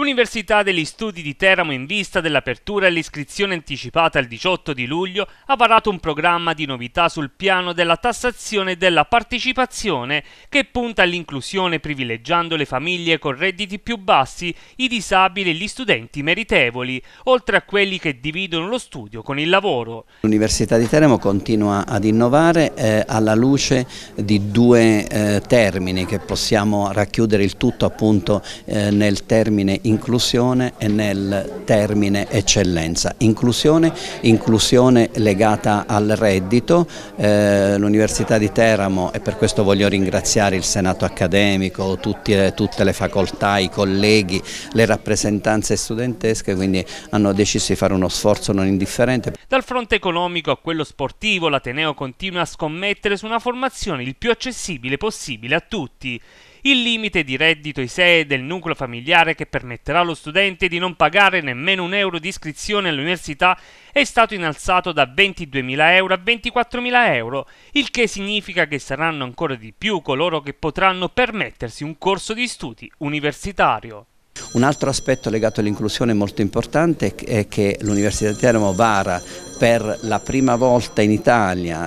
L'Università degli Studi di Teramo, in vista dell'apertura e l'iscrizione anticipata il 18 di luglio, ha varato un programma di novità sul piano della tassazione e della partecipazione che punta all'inclusione privilegiando le famiglie con redditi più bassi, i disabili e gli studenti meritevoli, oltre a quelli che dividono lo studio con il lavoro. L'Università di Teramo continua ad innovare eh, alla luce di due eh, termini che possiamo racchiudere il tutto appunto eh, nel termine inclusione e nel termine eccellenza. Inclusione, inclusione legata al reddito, eh, l'Università di Teramo e per questo voglio ringraziare il Senato accademico, tutti, eh, tutte le facoltà, i colleghi, le rappresentanze studentesche, quindi hanno deciso di fare uno sforzo non indifferente. Dal fronte economico a quello sportivo l'Ateneo continua a scommettere su una formazione il più accessibile possibile a tutti il limite di reddito ISEE del nucleo familiare che permetterà allo studente di non pagare nemmeno un euro di iscrizione all'università è stato innalzato da 22.000 euro a 24.000 euro, il che significa che saranno ancora di più coloro che potranno permettersi un corso di studi universitario. Un altro aspetto legato all'inclusione molto importante è che l'Università di Teramo vara per la prima volta in Italia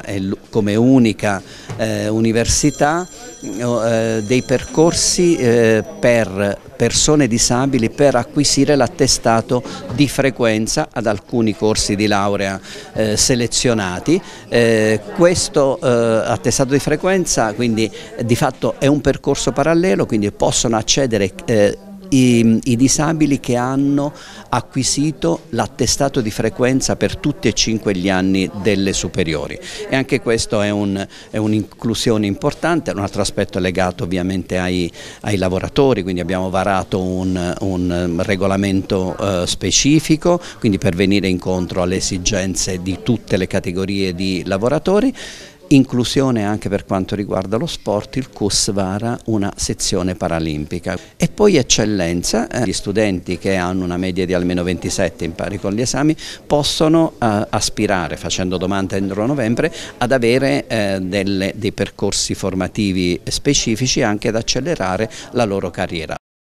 come unica eh, università eh, dei percorsi eh, per persone disabili per acquisire l'attestato di frequenza ad alcuni corsi di laurea eh, selezionati. Eh, questo eh, attestato di frequenza quindi di fatto è un percorso parallelo, quindi possono accedere eh, i, i disabili che hanno acquisito l'attestato di frequenza per tutti e cinque gli anni delle superiori e anche questo è un'inclusione un importante, un altro aspetto legato ovviamente ai, ai lavoratori, quindi abbiamo varato un, un um, regolamento eh, specifico, quindi per venire incontro alle esigenze di tutte le categorie di lavoratori inclusione anche per quanto riguarda lo sport, il CUS vara una sezione paralimpica e poi eccellenza, eh, gli studenti che hanno una media di almeno 27 in pari con gli esami possono eh, aspirare facendo domanda entro novembre ad avere eh, delle, dei percorsi formativi specifici anche ad accelerare la loro carriera.